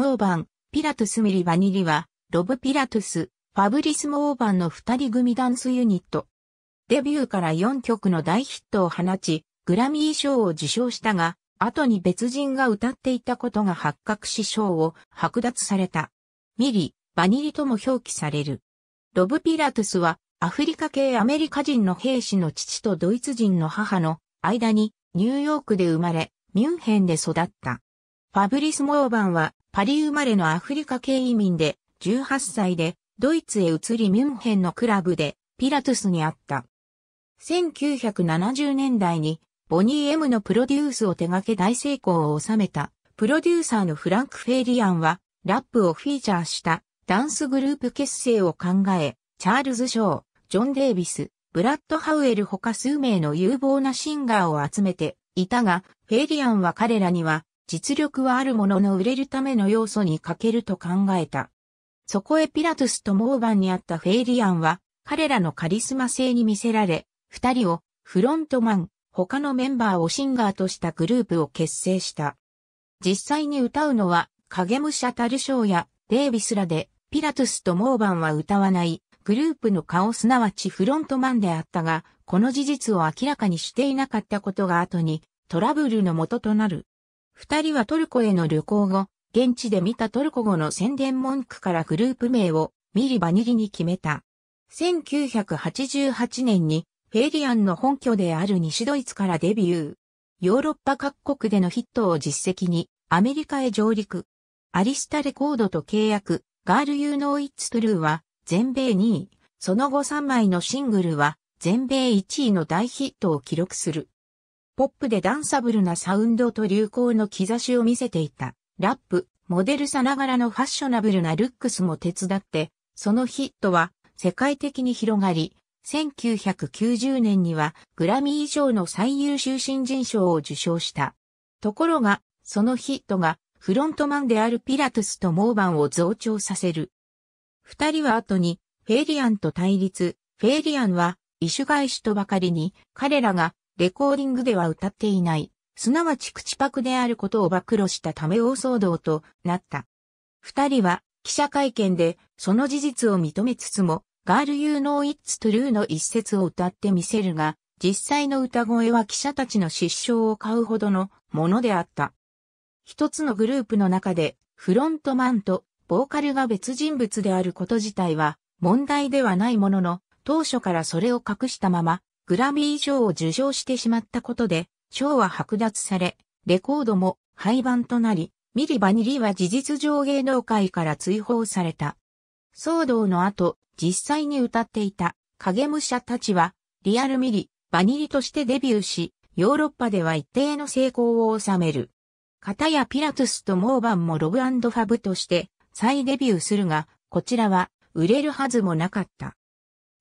モーバン、ピラトゥスミリバニリは、ロブ・ピラトゥス、ファブリス・モーバンの二人組ダンスユニット。デビューから4曲の大ヒットを放ち、グラミー賞を受賞したが、後に別人が歌っていたことが発覚し賞を剥奪された。ミリ、バニリとも表記される。ロブ・ピラトゥスは、アフリカ系アメリカ人の兵士の父とドイツ人の母の間にニューヨークで生まれ、ミュンヘンで育った。ファブリス・モーバンはパリ生まれのアフリカ系移民で、18歳で、ドイツへ移りミュンヘンのクラブで、ピラトゥスに会った。1970年代に、ボニーエムのプロデュースを手掛け大成功を収めた、プロデューサーのフランク・フェイリアンは、ラップをフィーチャーしたダンスグループ結成を考え、チャールズ・ショー、ジョン・デイビス、ブラッド・ハウエル他数名の有望なシンガーを集めていたが、フェイリアンは彼らには実力はあるものの売れるための要素に欠けると考えた。そこへピラトゥスとモーバンにあったフェイリアンは、彼らのカリスマ性に魅せられ、二人をフロントマン、他のメンバーをシンガーとしたグループを結成した。実際に歌うのは、影武者タルショーやデイビスらで、ピラトゥスとモーバンは歌わないグループの顔すなわちフロントマンであったが、この事実を明らかにしていなかったことが後にトラブルの元となる。二人はトルコへの旅行後、現地で見たトルコ語の宣伝文句からグループ名をミリバニリに決めた。1988年にフェイリアンの本拠である西ドイツからデビュー。ヨーロッパ各国でのヒットを実績にアメリカへ上陸。アリスタレコードと契約、ガール・ユー・ノー・イッツ・トゥルーは全米2位、その後3枚のシングルは全米1位の大ヒットを記録する。ポップでダンサブルなサウンドと流行の兆しを見せていた。ラップ、モデルさながらのファッショナブルなルックスも手伝って、そのヒットは世界的に広がり、1990年にはグラミー賞の最優秀新人賞を受賞した。ところが、そのヒットがフロントマンであるピラトゥスとモーバンを増長させる。二人は後にフェイリアンと対立、フェイリアンは異種外種とばかりに彼らがレコーディングでは歌っていない、すなわち口パクであることを暴露したため大騒動となった。二人は記者会見でその事実を認めつつも、ガール You ー n o ツ It's True の一節を歌ってみせるが、実際の歌声は記者たちの失笑を買うほどのものであった。一つのグループの中で、フロントマンとボーカルが別人物であること自体は問題ではないものの、当初からそれを隠したままグラミー賞を受賞してしまったことで、賞は剥奪され、レコードも廃盤となり、ミリ・バニリは事実上芸能界から追放された。騒動の後、実際に歌っていた影武者たちは、リアルミリ、バニリとしてデビューし、ヨーロッパでは一定の成功を収める。片やピラトゥスとモーバンもロブファブとして再デビューするが、こちらは売れるはずもなかった。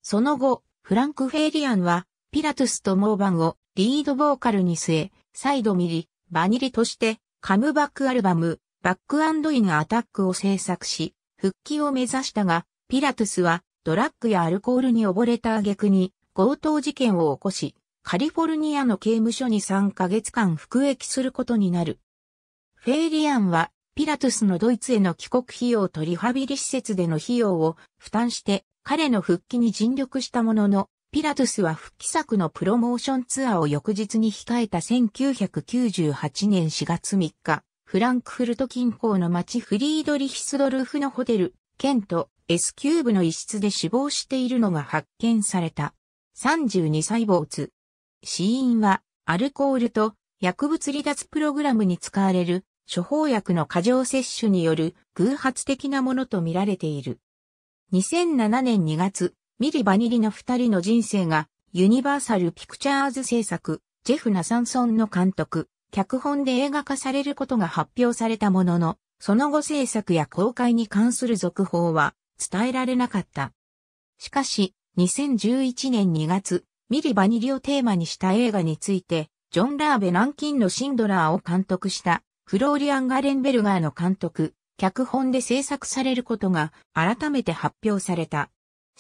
その後、フランク・フェイリアンはピラトゥスとモーバンをリードボーカルに据え、再度ミリ、バニリとしてカムバックアルバム、バックインアタックを制作し、復帰を目指したが、ピラトゥスはドラッグやアルコールに溺れた挙句に強盗事件を起こし、カリフォルニアの刑務所に3ヶ月間服役することになる。フェイリアンはピラトゥスのドイツへの帰国費用とリハビリ施設での費用を負担して彼の復帰に尽力したもののピラトゥスは復帰作のプロモーションツアーを翌日に控えた1998年4月3日、フランクフルト近郊の町フリードリヒスドルフのホテル、ケント、S キューブの一室で死亡しているのが発見された。32歳没。死因は、アルコールと薬物離脱プログラムに使われる処方薬の過剰摂取による偶発的なものとみられている。2007年2月、ミリ・バニリの二人の人生が、ユニバーサル・ピクチャーズ制作、ジェフ・ナサンソンの監督、脚本で映画化されることが発表されたものの、その後制作や公開に関する続報は伝えられなかった。しかし、2011年2月、ミリ・バニリをテーマにした映画について、ジョン・ラーベ・ランキンのシンドラーを監督したフローリアン・ガレンベルガーの監督、脚本で制作されることが改めて発表された。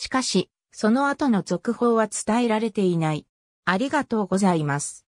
しかし、その後の続報は伝えられていない。ありがとうございます。